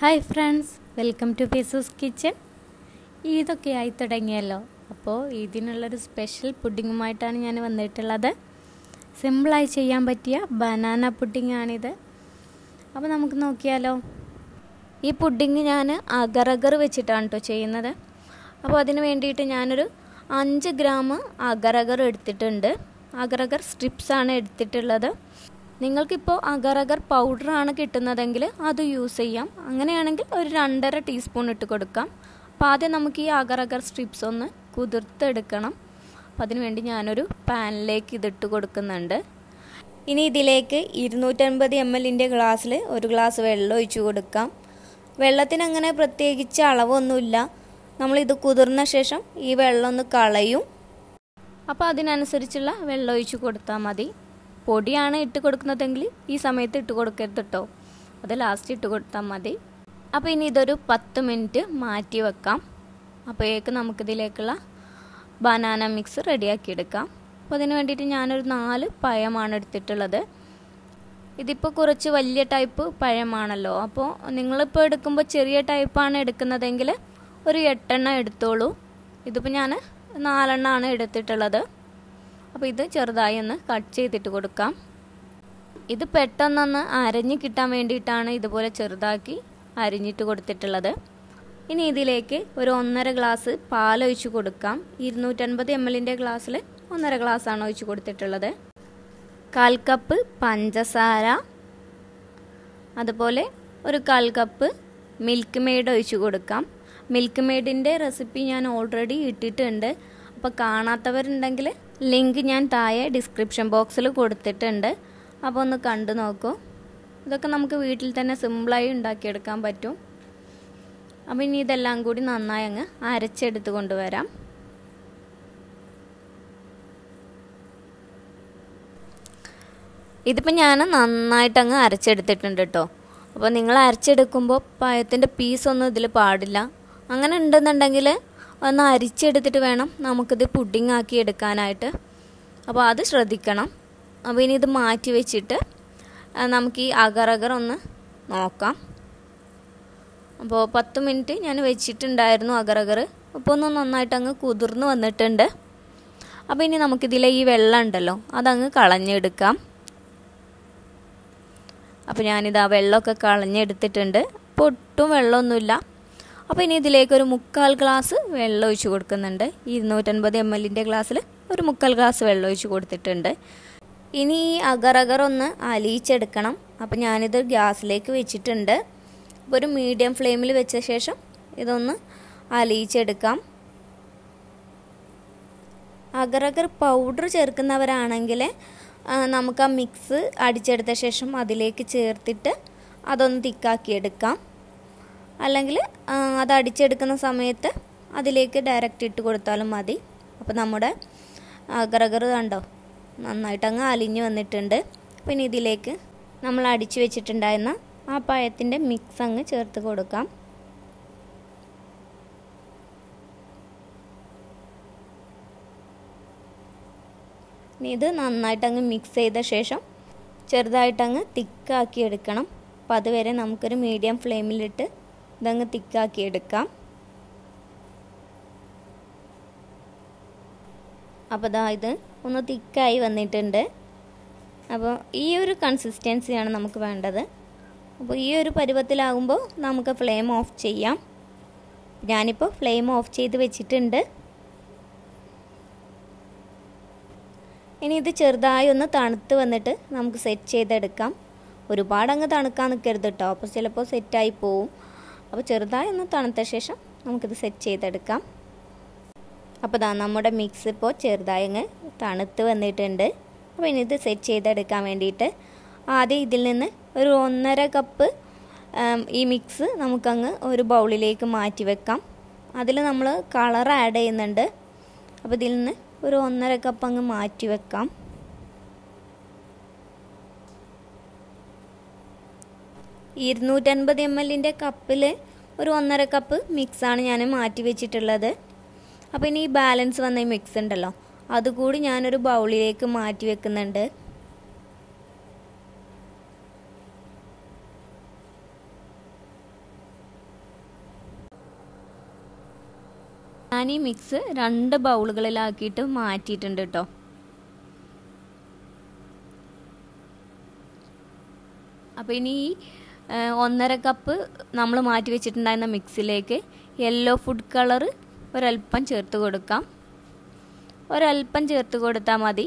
hi friends welcome to പേസൂസ് kitchen ഈദൊക്കെ ആയി തുടങ്ങിയല്ലോ അപ്പോൾ ഈദിനുള്ളൊരു സ്പെഷ്യൽ പുഡിങ്ങുമായിട്ടാണ് ഞാൻ വന്നിട്ടുള്ളത് സിമ്പിളായി ചെയ്യാൻ പറ്റിയ ബനാന പുഡിങ്ങാണിത് അപ്പോൾ നമുക്ക് നോക്കിയാലോ ഈ പുഡിങ് ഞാൻ അഗറഗർ വെച്ചിട്ടാണ് കേട്ടോ ചെയ്യുന്നത് അപ്പോൾ അതിന് വേണ്ടിയിട്ട് ഞാനൊരു അഞ്ച് ഗ്രാം അഗറഗർ എടുത്തിട്ടുണ്ട് അഗറഗർ സ്ട്രിപ്സാണ് എടുത്തിട്ടുള്ളത് നിങ്ങൾക്കിപ്പോൾ അഗർ പൗഡറാണ് കിട്ടുന്നതെങ്കിൽ അത് യൂസ് ചെയ്യാം അങ്ങനെയാണെങ്കിൽ ഒരു രണ്ടര ടീസ്പൂൺ ഇട്ട് കൊടുക്കാം അപ്പോൾ ആദ്യം നമുക്ക് ഈ അഗർ അഗർ സ്ട്രിപ്സ് ഒന്ന് കുതിർത്തെടുക്കണം അപ്പം അതിനുവേണ്ടി ഞാനൊരു പാനിലേക്ക് ഇതിട്ട് കൊടുക്കുന്നുണ്ട് ഇനി ഇതിലേക്ക് ഇരുന്നൂറ്റൻപത് എം എല്ലിൻ്റെ ഗ്ലാസ്സിൽ ഒരു ഗ്ലാസ് വെള്ളം ഒഴിച്ചു കൊടുക്കാം വെള്ളത്തിന് അങ്ങനെ പ്രത്യേകിച്ച് അളവൊന്നുമില്ല നമ്മളിത് കുതിർന്ന ശേഷം ഈ വെള്ളം ഒന്ന് കളയും അപ്പോൾ അതിനനുസരിച്ചുള്ള വെള്ളം ഒഴിച്ച് കൊടുത്താൽ മതി പൊടിയാണ് ഇട്ട് കൊടുക്കുന്നതെങ്കിൽ ഈ സമയത്ത് ഇട്ട് കൊടുക്കരുത് കേട്ടോ അത് ലാസ്റ്റ് ഇട്ട് കൊടുത്താൽ മതി അപ്പോൾ ഇനി ഇതൊരു പത്ത് മിനിറ്റ് മാറ്റി വെക്കാം അപ്പോഴേക്ക് നമുക്കിതിലേക്കുള്ള ബനാന മിക്സ് റെഡിയാക്കിയെടുക്കാം അപ്പോൾ അതിന് വേണ്ടിയിട്ട് ഞാനൊരു നാല് പഴമാണ് എടുത്തിട്ടുള്ളത് ഇതിപ്പോൾ കുറച്ച് വലിയ ടൈപ്പ് പഴമാണല്ലോ അപ്പോൾ നിങ്ങളിപ്പോൾ എടുക്കുമ്പോൾ ചെറിയ ടൈപ്പാണ് എടുക്കുന്നതെങ്കിൽ ഒരു എട്ടെണ്ണം എടുത്തോളൂ ഇതിപ്പോൾ ഞാൻ നാലെണ്ണമാണ് എടുത്തിട്ടുള്ളത് അപ്പോൾ ഇത് ചെറുതായി ഒന്ന് കട്ട് ചെയ്തിട്ട് കൊടുക്കാം ഇത് പെട്ടെന്നൊന്ന് അരഞ്ഞ് കിട്ടാൻ വേണ്ടിയിട്ടാണ് ഇതുപോലെ ചെറുതാക്കി അരിഞ്ഞിട്ട് കൊടുത്തിട്ടുള്ളത് ഇനി ഇതിലേക്ക് ഒരു ഒന്നര ഗ്ലാസ് പാൽ ഒഴിച്ച് കൊടുക്കാം ഇരുന്നൂറ്റൻപത് എം എല്ലിൻ്റെ ഗ്ലാസ്സിൽ ഒന്നര ഗ്ലാസ്സാണ് ഒഴിച്ച് കൊടുത്തിട്ടുള്ളത് കാൽ കപ്പ് പഞ്ചസാര അതുപോലെ ഒരു കാൽ കപ്പ് മിൽക്ക് മെയ്ഡ് ഒഴിച്ച് കൊടുക്കാം മിൽക്ക് മെയ്ഡിൻ്റെ റെസിപ്പി ഞാൻ ഓൾറെഡി ഇട്ടിട്ടുണ്ട് അപ്പോൾ കാണാത്തവരുണ്ടെങ്കിൽ ലിങ്ക് ഞാൻ താഴെ ഡിസ്ക്രിപ്ഷൻ ബോക്സിൽ കൊടുത്തിട്ടുണ്ട് അപ്പോൾ ഒന്ന് കണ്ടു നോക്കൂ ഇതൊക്കെ നമുക്ക് വീട്ടിൽ തന്നെ സിമ്പിളായി ഉണ്ടാക്കിയെടുക്കാൻ പറ്റും അപ്പോൾ ഇനി ഇതെല്ലാം കൂടി നന്നായി അങ്ങ് അരച്ചെടുത്ത് കൊണ്ടുവരാം ഇതിപ്പോൾ ഞാൻ നന്നായിട്ട് അങ്ങ് അരച്ചെടുത്തിട്ടുണ്ട് കേട്ടോ അപ്പോൾ നിങ്ങൾ അരച്ചെടുക്കുമ്പോൾ പായത്തിൻ്റെ പീസൊന്നും ഇതിൽ പാടില്ല അങ്ങനെ ഉണ്ടെന്നുണ്ടെങ്കിൽ ഒന്ന് അരിച്ചെടുത്തിട്ട് വേണം നമുക്കിത് പുഡിംഗ് ആക്കി എടുക്കാനായിട്ട് അപ്പോൾ അത് ശ്രദ്ധിക്കണം അപ്പോൾ ഇനി ഇത് മാറ്റി വെച്ചിട്ട് നമുക്ക് ഈ അഗറഗർ ഒന്ന് നോക്കാം അപ്പോൾ പത്ത് മിനിറ്റ് ഞാൻ വെച്ചിട്ടുണ്ടായിരുന്നു അഗറഗർ അപ്പോൾ ഒന്ന് നന്നായിട്ട് അങ്ങ് കുതിർന്ന് വന്നിട്ടുണ്ട് അപ്പോൾ ഇനി നമുക്കിതിലെ ഈ വെള്ളം ഉണ്ടല്ലോ അതങ്ങ് കളഞ്ഞെടുക്കാം അപ്പോൾ ഞാനിത് ആ വെള്ളമൊക്കെ കളഞ്ഞെടുത്തിട്ടുണ്ട് അപ്പോൾ ഒട്ടും വെള്ളമൊന്നുമില്ല അപ്പോൾ ഇനി ഇതിലേക്ക് ഒരു മുക്കാൽ ഗ്ലാസ് വെള്ളം ഒഴിച്ച് കൊടുക്കുന്നുണ്ട് ഇരുന്നൂറ്റൻപത് എം എല്ലിൻ്റെ ഗ്ലാസ്സിൽ ഒരു മുക്കാൽ ഗ്ലാസ് വെള്ളം ഒഴിച്ച് കൊടുത്തിട്ടുണ്ട് ഇനി ഈ അഗർ ഒന്ന് അലിയിച്ചെടുക്കണം അപ്പോൾ ഞാനിത് ഗ്യാസിലേക്ക് വെച്ചിട്ടുണ്ട് അപ്പോൾ ഒരു മീഡിയം ഫ്ലെയിമിൽ വെച്ച ശേഷം ഇതൊന്ന് അലിയിച്ചെടുക്കാം അഗറഗർ പൗഡർ ചേർക്കുന്നവരാണെങ്കിൽ നമുക്ക് ആ മിക്സ് അടിച്ചെടുത്ത ശേഷം അതിലേക്ക് ചേർത്തിട്ട് അതൊന്ന് തിക്കാക്കിയെടുക്കാം അല്ലെങ്കിൽ അത് അടിച്ചെടുക്കുന്ന സമയത്ത് അതിലേക്ക് ഡയറക്റ്റ് ഇട്ട് കൊടുത്താലും മതി അപ്പോൾ നമ്മുടെ ഗറഗർ കണ്ടോ നന്നായിട്ട് അങ്ങ് അലിഞ്ഞു വന്നിട്ടുണ്ട് പിന്നെ ഇതിലേക്ക് നമ്മൾ അടിച്ചു വെച്ചിട്ടുണ്ടായിരുന്ന ആ പായത്തിൻ്റെ മിക്സ് അങ്ങ് ചേർത്ത് കൊടുക്കാം ഇത് നന്നായിട്ടങ്ങ് മിക്സ് ചെയ്ത ശേഷം ചെറുതായിട്ടങ്ങ് തിക്കാക്കി എടുക്കണം അപ്പോൾ അതുവരെ നമുക്കൊരു മീഡിയം ഫ്ലെയിമിലിട്ട് ഇതങ്ങ് തിക്കാക്കി എടുക്കാം അപ്പോൾ ഇതാ ഇത് ഒന്ന് തിക്കായി വന്നിട്ടുണ്ട് അപ്പോൾ ഈ ഒരു കൺസിസ്റ്റൻസിയാണ് നമുക്ക് വേണ്ടത് അപ്പോൾ ഈ ഒരു പരുവത്തിലാകുമ്പോൾ നമുക്ക് ഫ്ലെയിം ഓഫ് ചെയ്യാം ഞാനിപ്പോൾ ഫ്ലെയിം ഓഫ് ചെയ്ത് വെച്ചിട്ടുണ്ട് ഇനി ഇത് ചെറുതായി ഒന്ന് തണുത്ത് വന്നിട്ട് നമുക്ക് സെറ്റ് ചെയ്തെടുക്കാം ഒരുപാടങ്ങ് തണുക്കാൻ നിൽക്കരുത് കേട്ടോ അപ്പോൾ ചിലപ്പോൾ സെറ്റായി പോവും അപ്പോൾ ചെറുതായി ഒന്ന് തണുത്ത ശേഷം നമുക്കിത് സെറ്റ് ചെയ്തെടുക്കാം അപ്പോൾ ഇതാ നമ്മുടെ മിക്സ് ഇപ്പോൾ ചെറുതായി അങ്ങ് തണുത്ത് വന്നിട്ടുണ്ട് അപ്പോൾ ഇനി ഇത് സെറ്റ് ചെയ്തെടുക്കാൻ വേണ്ടിയിട്ട് ആദ്യം ഇതിൽ നിന്ന് ഒരു ഒന്നര കപ്പ് ഈ മിക്സ് നമുക്കങ്ങ് ഒരു ബൗളിലേക്ക് മാറ്റി വെക്കാം അതിൽ നമ്മൾ കളർ ആഡ് ചെയ്യുന്നുണ്ട് അപ്പോൾ ഇതിൽ നിന്ന് ഒരു ഒന്നര കപ്പ് അങ്ങ് മാറ്റി വെക്കാം ഇരുന്നൂറ്റൻപത് എം എല്ലിൻ്റെ കപ്പിൽ ഒരു ഒന്നര കപ്പ് മിക്സാണ് ഞാൻ മാറ്റി വെച്ചിട്ടുള്ളത് അപ്പോൾ ഇനി ഈ ബാലൻസ് വന്ന ഈ മിക്സ് ഉണ്ടല്ലോ അതുകൂടി ഞാനൊരു ബൗളിലേക്ക് മാറ്റി വെക്കുന്നുണ്ട് ഞാൻ ഈ മിക്സ് രണ്ട് ബൗളുകളിലാക്കിയിട്ട് മാറ്റിയിട്ടുണ്ട് കേട്ടോ അപ്പോൾ ഇനി ഈ ഒന്നര കപ്പ് നമ്മൾ മാറ്റി വെച്ചിട്ടുണ്ടായിരുന്ന മിക്സിലേക്ക് യെല്ലോ ഫുഡ് കളർ ഒരല്പം ചേർത്ത് കൊടുക്കാം ഒരല്പം ചേർത്ത് കൊടുത്താൽ മതി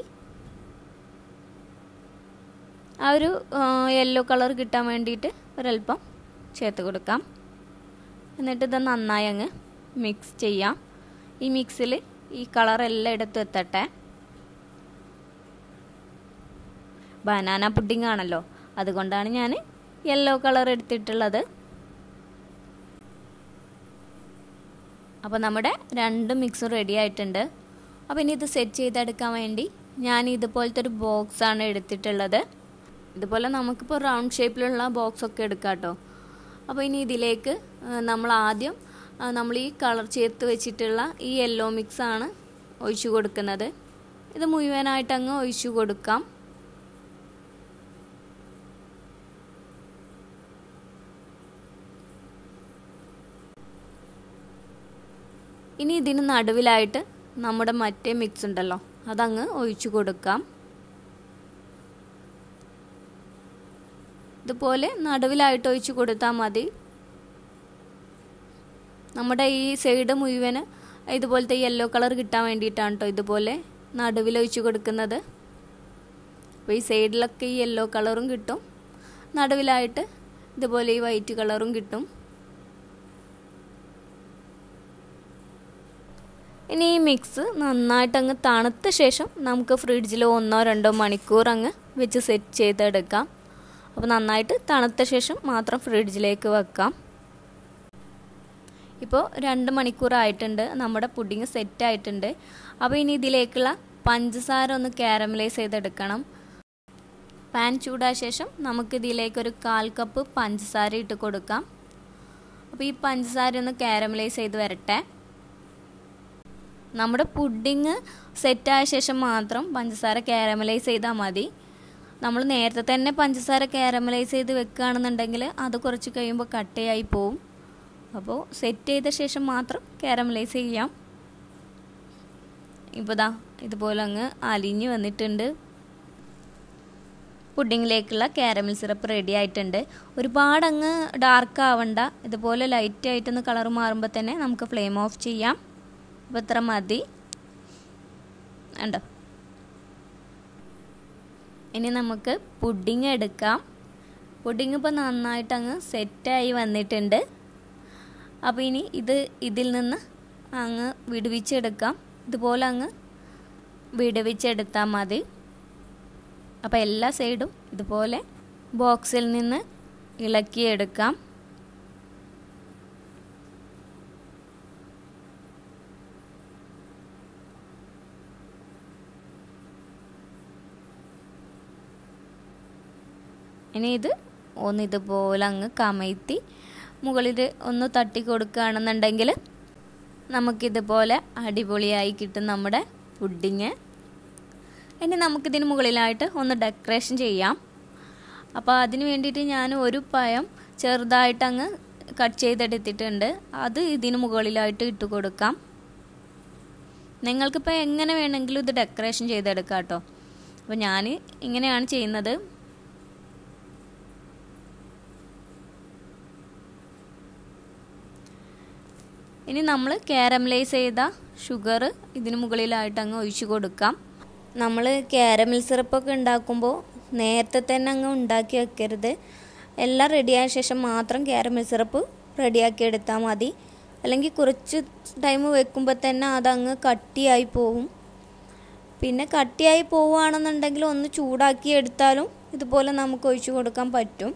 ആ ഒരു യെല്ലോ കളർ കിട്ടാൻ വേണ്ടിയിട്ട് ഒരല്പം ചേർത്ത് കൊടുക്കാം എന്നിട്ട് ഇത് നന്നായി അങ്ങ് മിക്സ് ചെയ്യാം ഈ മിക്സിൽ ഈ കളർ എല്ലാം എടുത്ത് എത്തട്ടെ ബനാന പുഡിംഗ് ആണല്ലോ അതുകൊണ്ടാണ് ഞാൻ യെല്ലോ കളർ എടുത്തിട്ടുള്ളത് അപ്പോൾ നമ്മുടെ രണ്ട് മിക്സും റെഡി ആയിട്ടുണ്ട് അപ്പോൾ ഇനി ഇത് സെറ്റ് ചെയ്തെടുക്കാൻ വേണ്ടി ഞാൻ ഇതുപോലത്തെ ഒരു ബോക്സാണ് എടുത്തിട്ടുള്ളത് ഇതുപോലെ നമുക്കിപ്പോൾ റൗണ്ട് ഷേപ്പിലുള്ള ബോക്സ് ഒക്കെ എടുക്കാം കേട്ടോ അപ്പോൾ ഇനി ഇതിലേക്ക് നമ്മൾ ആദ്യം നമ്മൾ ഈ കളർ ചേർത്ത് വെച്ചിട്ടുള്ള ഈ യെല്ലോ മിക്സാണ് ഒഴിച്ചു കൊടുക്കുന്നത് ഇത് മുഴുവനായിട്ടങ്ങ് ഒഴിച്ചു കൊടുക്കാം ഇനി ഇതിന് നടുവിലായിട്ട് നമ്മുടെ മറ്റേ മിക്സ് ഉണ്ടല്ലോ അതങ്ങ് ഒഴിച്ചു കൊടുക്കാം ഇതുപോലെ നടുവിലായിട്ട് ഒഴിച്ചു കൊടുത്താൽ മതി നമ്മുടെ ഈ സൈഡ് മുഴുവന് ഇതുപോലത്തെ യെല്ലോ കളർ കിട്ടാൻ വേണ്ടിയിട്ടാണ് കേട്ടോ ഇതുപോലെ നടുവിൽ ഒഴിച്ച് കൊടുക്കുന്നത് അപ്പോൾ ഈ സൈഡിലൊക്കെ ഈ യെല്ലോ കളറും കിട്ടും നടുവിലായിട്ട് ഇതുപോലെ ഈ വൈറ്റ് കളറും കിട്ടും ഇനി ഈ മിക്സ് നന്നായിട്ട് അങ്ങ് തണുത്ത ശേഷം നമുക്ക് ഫ്രിഡ്ജിൽ ഒന്നോ രണ്ടോ മണിക്കൂർ അങ്ങ് വെച്ച് സെറ്റ് ചെയ്തെടുക്കാം അപ്പോൾ നന്നായിട്ട് തണുത്ത ശേഷം മാത്രം ഫ്രിഡ്ജിലേക്ക് വെക്കാം ഇപ്പോൾ രണ്ട് മണിക്കൂറായിട്ടുണ്ട് നമ്മുടെ പുഡിങ് സെറ്റ് ആയിട്ടുണ്ട് അപ്പോൾ ഇനി ഇതിലേക്കുള്ള പഞ്ചസാര ഒന്ന് കാരമലൈസ് ചെയ്തെടുക്കണം പാൻ ചൂടായ ശേഷം നമുക്ക് ഒരു കാൽ കപ്പ് പഞ്ചസാര ഇട്ട് കൊടുക്കാം അപ്പോൾ ഈ പഞ്ചസാര ഒന്ന് കാരമലൈസ് ചെയ്ത് വരട്ടെ നമ്മുടെ പുഡിങ് സെറ്റായ ശേഷം മാത്രം പഞ്ചസാര കാരമലൈസ് ചെയ്താൽ മതി നമ്മൾ നേരത്തെ തന്നെ പഞ്ചസാര കാരമലൈസ് ചെയ്ത് വെക്കുകയാണെന്നുണ്ടെങ്കിൽ അത് കുറച്ച് കഴിയുമ്പോൾ കട്ടയായി പോവും അപ്പോൾ സെറ്റ് ചെയ്ത ശേഷം മാത്രം കാരമലൈസ് ചെയ്യാം ഇപ്പോൾ ദാ ഇതുപോലെ അങ്ങ് അലിഞ്ഞ് വന്നിട്ടുണ്ട് പുഡിങ്ങിലേക്കുള്ള കാരമൽ സിറപ്പ് റെഡി ആയിട്ടുണ്ട് ഒരുപാട് അങ്ങ് ഡാർക്ക് ആവണ്ട ഇതുപോലെ ലൈറ്റായിട്ടൊന്ന് കളർ മാറുമ്പോൾ തന്നെ നമുക്ക് ഫ്ലെയിം ഓഫ് ചെയ്യാം അപ്പോൾ ഇത്ര മതി ഉണ്ടോ ഇനി നമുക്ക് പുഡിങ് എടുക്കാം പുഡിങ് ഇപ്പോൾ നന്നായിട്ട് അങ്ങ് സെറ്റായി വന്നിട്ടുണ്ട് അപ്പോൾ ഇനി ഇത് ഇതിൽ നിന്ന് അങ്ങ് വിടുവിച്ചെടുക്കാം ഇതുപോലെ അങ്ങ് വിടുവിച്ചെടുത്താൽ മതി അപ്പോൾ എല്ലാ സൈഡും ഇതുപോലെ ബോക്സിൽ നിന്ന് ഇളക്കിയെടുക്കാം ഇനി ഇത് ഒന്ന് ഇതുപോലെ അങ്ങ് കമഴ്ത്തി മുകളിൽ ഒന്ന് തട്ടി കൊടുക്കുകയാണെന്നുണ്ടെങ്കിൽ നമുക്കിതുപോലെ അടിപൊളിയായി കിട്ടും നമ്മുടെ പുഡിങ് ഇനി നമുക്കിതിന് മുകളിലായിട്ട് ഒന്ന് ഡെക്കറേഷൻ ചെയ്യാം അപ്പോൾ അതിന് വേണ്ടിയിട്ട് ഞാൻ ഒരു പയം ചെറുതായിട്ട് അങ്ങ് കട്ട് ചെയ്തെടുത്തിട്ടുണ്ട് അത് ഇതിന് മുകളിലായിട്ട് ഇട്ട് കൊടുക്കാം നിങ്ങൾക്കിപ്പോൾ എങ്ങനെ വേണമെങ്കിലും ഇത് ഡെക്കറേഷൻ ചെയ്തെടുക്കാം കേട്ടോ അപ്പോൾ ഞാൻ ഇങ്ങനെയാണ് ചെയ്യുന്നത് ഇനി നമ്മൾ കാരമലൈസ് ചെയ്ത ഷുഗർ ഇതിന് മുകളിലായിട്ട് അങ്ങ് ഒഴിച്ചു കൊടുക്കാം നമ്മൾ കാരമൽ സിറപ്പൊക്കെ ഉണ്ടാക്കുമ്പോൾ നേരത്തെ തന്നെ അങ്ങ് ഉണ്ടാക്കി വെക്കരുത് എല്ലാം റെഡിയായ ശേഷം മാത്രം കാരമൽ സിറപ്പ് റെഡിയാക്കി എടുത്താൽ മതി അല്ലെങ്കിൽ കുറച്ച് ടൈം വെക്കുമ്പോൾ തന്നെ അതങ്ങ് കട്ടിയായി പോകും പിന്നെ കട്ടിയായി പോവുകയാണെന്നുണ്ടെങ്കിൽ ഒന്ന് ചൂടാക്കി എടുത്താലും ഇതുപോലെ നമുക്ക് ഒഴിച്ചു കൊടുക്കാൻ പറ്റും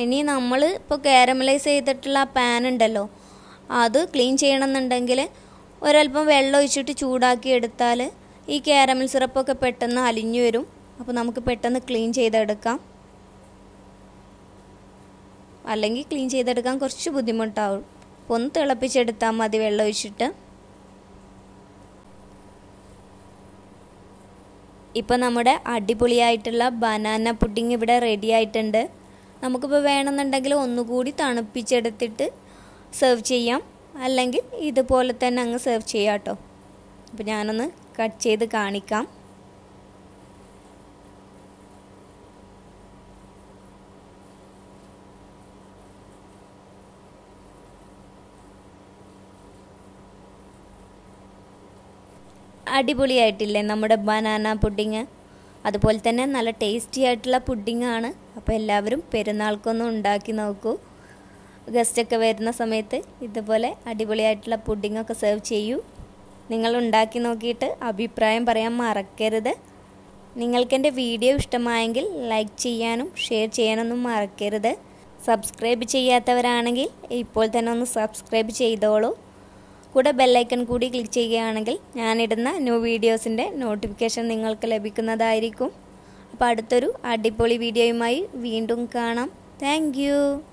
ഇനി നമ്മൾ ഇപ്പോൾ കാരമലൈസ് ചെയ്തിട്ടുള്ള ആ പാൻ ഉണ്ടല്ലോ അത് ക്ലീൻ ചെയ്യണമെന്നുണ്ടെങ്കിൽ ഒരല്പം വെള്ളം ഒഴിച്ചിട്ട് ചൂടാക്കി എടുത്താൽ ഈ കാരമൽ സിറപ്പൊക്കെ പെട്ടെന്ന് അലിഞ്ഞു വരും അപ്പോൾ നമുക്ക് പെട്ടെന്ന് ക്ലീൻ ചെയ്തെടുക്കാം അല്ലെങ്കിൽ ക്ലീൻ ചെയ്തെടുക്കാൻ കുറച്ച് ബുദ്ധിമുട്ടാവും അപ്പോൾ ഒന്ന് തിളപ്പിച്ചെടുത്താൽ മതി വെള്ളം ഒഴിച്ചിട്ട് ഇപ്പോൾ നമ്മുടെ അടിപൊളിയായിട്ടുള്ള ബനാന പുഡിംഗ് ഇവിടെ റെഡി ആയിട്ടുണ്ട് നമുക്കിപ്പോൾ വേണമെന്നുണ്ടെങ്കിൽ ഒന്നുകൂടി തണുപ്പിച്ചെടുത്തിട്ട് സെർവ് ചെയ്യാം അല്ലെങ്കിൽ ഇതുപോലെ തന്നെ അങ്ങ് സെർവ് ചെയ്യാം കേട്ടോ അപ്പോൾ ഞാനൊന്ന് കട്ട് ചെയ്ത് കാണിക്കാം അടിപൊളിയായിട്ടില്ലേ നമ്മുടെ ബനാന പുഡിങ് അതുപോലെ തന്നെ നല്ല ടേസ്റ്റി ആയിട്ടുള്ള പുഡിങ്ങാണ് അപ്പോൾ എല്ലാവരും പെരുന്നാൾക്കൊന്നും ഉണ്ടാക്കി നോക്കൂ ഗസ്റ്റൊക്കെ വരുന്ന സമയത്ത് ഇതുപോലെ അടിപൊളിയായിട്ടുള്ള പുഡിങ്ങൊക്കെ സെർവ് ചെയ്യൂ നിങ്ങൾ ഉണ്ടാക്കി നോക്കിയിട്ട് അഭിപ്രായം പറയാൻ മറക്കരുത് നിങ്ങൾക്കെൻ്റെ വീഡിയോ ഇഷ്ടമായെങ്കിൽ ലൈക്ക് ചെയ്യാനും ഷെയർ ചെയ്യാനൊന്നും മറക്കരുത് സബ്സ്ക്രൈബ് ചെയ്യാത്തവരാണെങ്കിൽ ഇപ്പോൾ തന്നെ ഒന്ന് സബ്സ്ക്രൈബ് ചെയ്തോളൂ കൂടെ ബെല്ലൈക്കൺ കൂടി ക്ലിക്ക് ചെയ്യുകയാണെങ്കിൽ ഞാനിടുന്ന ന്യൂ വീഡിയോസിൻ്റെ നോട്ടിഫിക്കേഷൻ നിങ്ങൾക്ക് ലഭിക്കുന്നതായിരിക്കും അപ്പോൾ അടുത്തൊരു അടിപൊളി വീഡിയോയുമായി വീണ്ടും കാണാം താങ്ക്